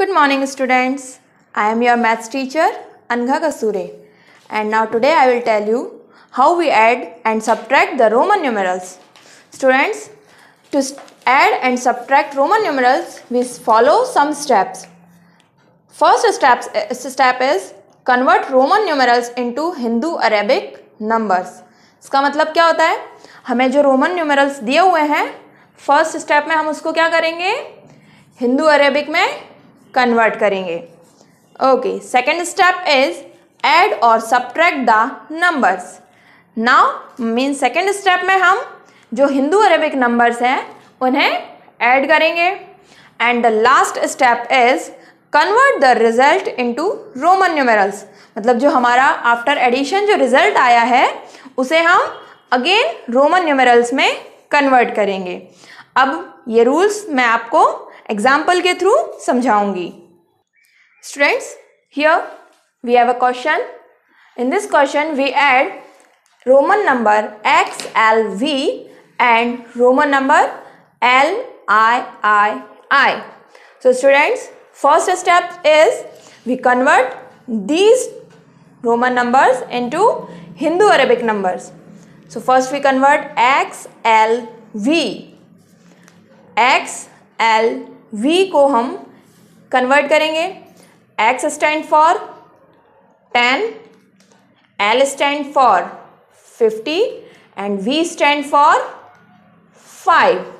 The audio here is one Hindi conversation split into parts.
Good morning students. I am your maths teacher Angha Kasure and now today I will tell you how we add and subtract the Roman numerals. Students, to add and subtract Roman numerals we follow some steps. First steps, step is convert Roman numerals into Hindu Arabic numbers. इसका मतलब क्या होता है हमें जो रोमन न्यूमरल्स दिए हुए हैं फर्स्ट स्टेप में हम उसको क्या करेंगे हिंदू अरेबिक में कन्वर्ट करेंगे okay second step is add और subtract the numbers now mean second step में हम जो हिंदू अरेबिक नंबर्स हैं उन्हें ऐड करेंगे and the last step is convert the result into Roman numerals मतलब जो हमारा आफ्टर एडिशन जो रिजल्ट आया है उसे हम अगेन रोमन न्यूमेरल्स में कन्वर्ट करेंगे अब ये रूल्स मैं आपको एग्जाम्पल के थ्रू समझाऊंगी students here we have a question in this question we add Roman number X L V and Roman number L I I I so students first step is we convert these Roman numbers into Hindu Arabic numbers so first we convert X L V X L V को हम कन्वर्ट करेंगे X stand for ten L stand for fifty and V stand for five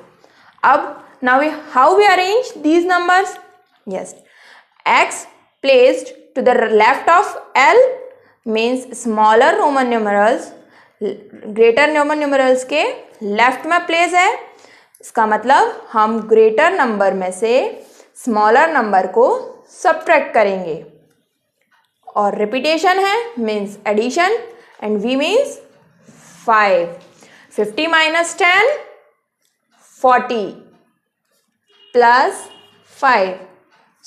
अब now we how we arrange these numbers yes x placed to the left of l means smaller roman numerals greater roman numerals के left में place है इसका मतलब हम ग्रेटर नंबर में से स्मॉलर नंबर को सब्ट्रैक्ट करेंगे और रिपीटेशन है means addition and V means five fifty minus ten forty plus five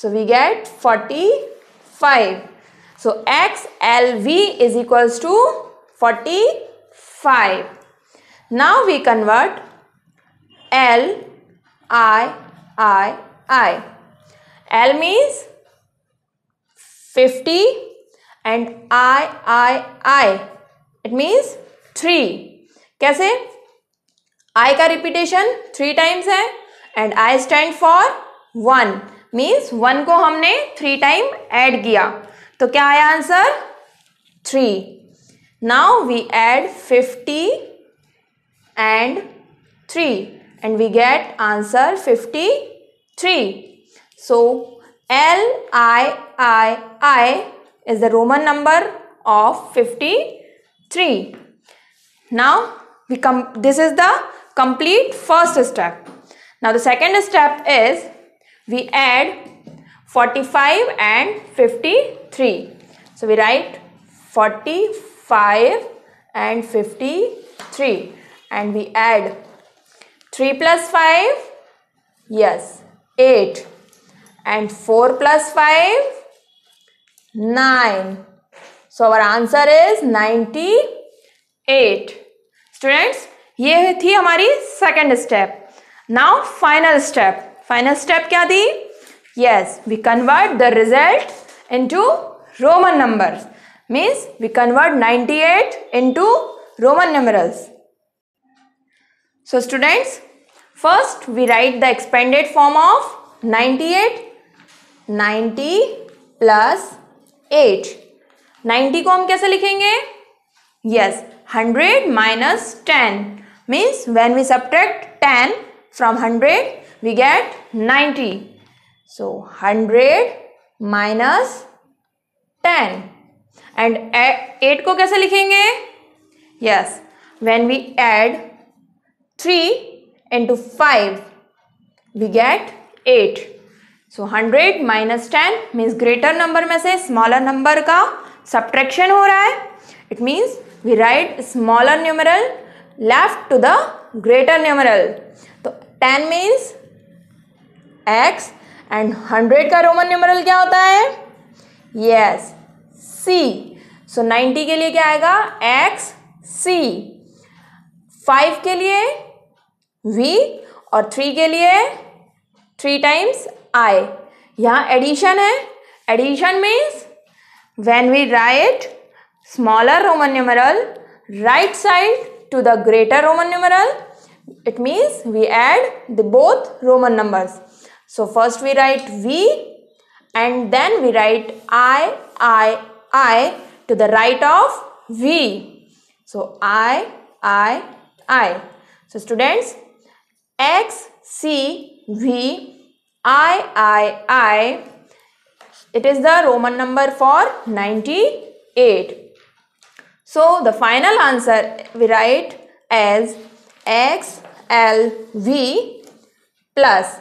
so we get forty five so X L V is equals to forty five now we convert L I I I L means fifty and I I I it means three कैसे I का रिपीटेशन थ्री टाइम्स है and I stand for one means one को हमने थ्री टाइम एड किया तो क्या आया answer three now we add fifty and three and we get answer 53. So L I I I is the Roman number of 53. Now we come this is the complete first step. Now the second step is we add 45 and 53. So we write 45 and 53 and we add 3 plus 5? Yes, 8. And 4 plus 5? 9. So our answer is 98. Students, ये थी हमारी second step. Now final step. Final step क्या थी yes we convert the result into roman numbers means we convert 98 into roman numerals so students, first we write the expanded form of 98. 90 plus 8. 90 ko hum kaise likhenge? Yes, 100 minus 10. Means when we subtract 10 from 100, we get 90. So 100 minus 10. And 8 ko kaise likhenge? Yes, when we add 3 into 5 we get 8 so 100 minus 10 means greater number में से smaller number का subtraction हो रहा है it means we write smaller numeral left to the greater numeral तो 10 means x and 100 का roman numeral क्या होता है yes c so 90 के लिए क्या आएगा x c 5 के लिए वी और थ्री के लिए थ्री टाइम्स आई यहाँ एडिशन है addition means when we write smaller Roman numeral right side to the greater Roman numeral it means we add the both Roman numbers so first we write V and then we write I I I to the right of V so I I I so students X C V I I I. It is the Roman number for 98. So the final answer we write as X L V plus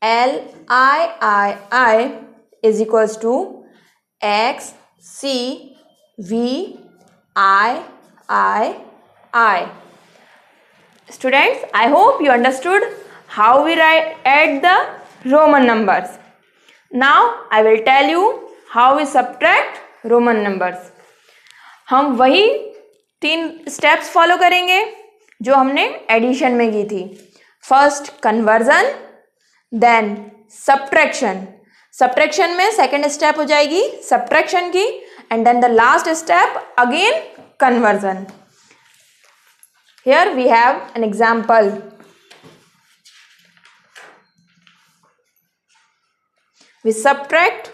L I I I is equals to X C V I I I. Students, I hope you understood how we write, add the Roman numbers. Now, I will tell you how we subtract Roman numbers. hum wahi teen steps follow karenge jo humne addition mein ki thi first conversion then subtraction subtraction mein second step ho jayegi subtraction ki and then the last step again conversion Here we have an example. We subtract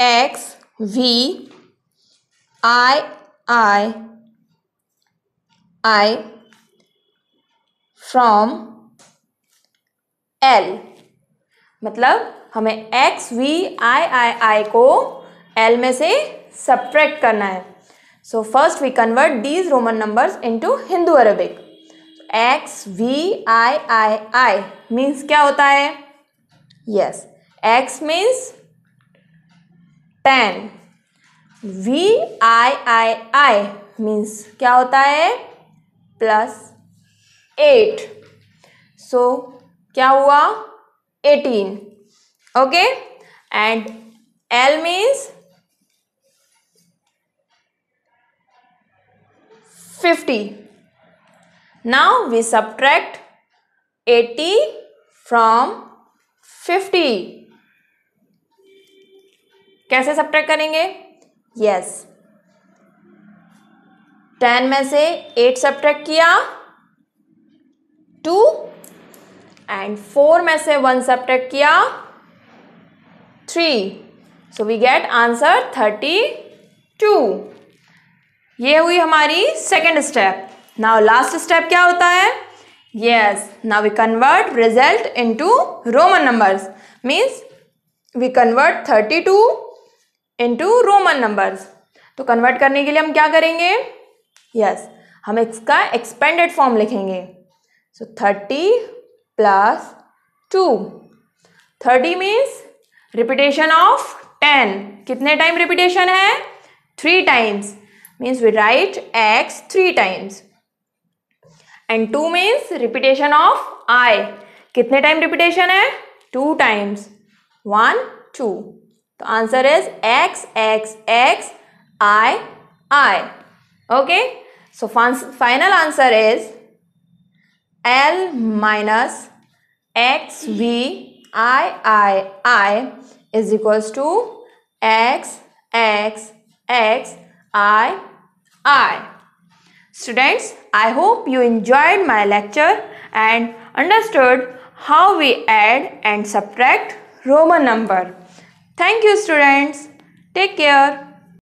x, v, i, i, i from l. मतलब हमें x, v, i, i, i को l में से सब्ट्रैक्ट करना है So first we convert these Roman numbers into Hindu Arabic. X V I I I means क्या होता है Yes. X means ten V I I I means क्या होता है प्लस एट सो क्या हुआ eighteen okay and L means 50. Now we subtract 80 from 50. कैसे सब्ट्रैक्ट करेंगे यस टेन में से एट सब्ट्रैक्ट किया टू एंड फोर में से वन सब्ट्रैक्ट किया three so we get answer thirty two ये हुई हमारी second step now last step क्या होता है yes now we convert result to Roman numbers means we convert thirty two to Roman numbers तो कन्वर्ट करने के लिए हम क्या करेंगे यस yes, हम इसका एक्सपेंडेड फॉर्म लिखेंगे so thirty plus two thirty means repetition of ten कितने टाइम रिपीटेशन है three times means we write x three times and two means repetition of i kitne time repetition hai two times one two the answer is x x x i i okay so final answer is l minus x v i i i is equals to x x x i I. Students, I hope you enjoyed my lecture and understood how we add and subtract Roman number. Thank you students. Take care.